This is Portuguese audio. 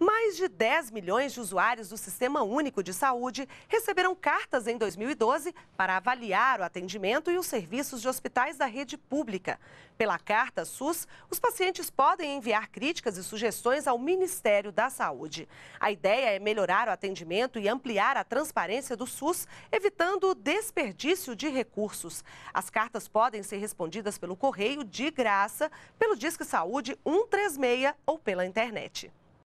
Mais de 10 milhões de usuários do Sistema Único de Saúde receberam cartas em 2012 para avaliar o atendimento e os serviços de hospitais da rede pública. Pela carta SUS, os pacientes podem enviar críticas e sugestões ao Ministério da Saúde. A ideia é melhorar o atendimento e ampliar a transparência do SUS, evitando o desperdício de recursos. As cartas podem ser respondidas pelo correio de graça, pelo Disque Saúde 136 ou pela internet.